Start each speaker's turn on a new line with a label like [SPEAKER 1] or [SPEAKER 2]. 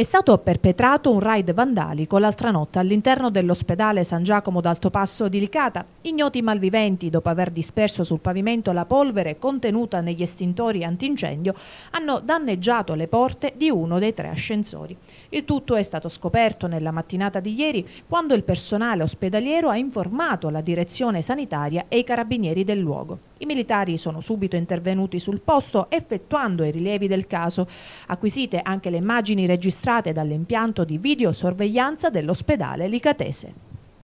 [SPEAKER 1] È stato perpetrato un raid vandalico l'altra notte all'interno dell'ospedale San Giacomo d'Altopasso di Licata. Ignoti malviventi, dopo aver disperso sul pavimento la polvere contenuta negli estintori antincendio, hanno danneggiato le porte di uno dei tre ascensori. Il tutto è stato scoperto nella mattinata di ieri quando il personale ospedaliero ha informato la direzione sanitaria e i carabinieri del luogo. I militari sono subito intervenuti sul posto effettuando i rilievi del caso. Acquisite anche le immagini registrate dall'impianto di videosorveglianza dell'ospedale Licatese.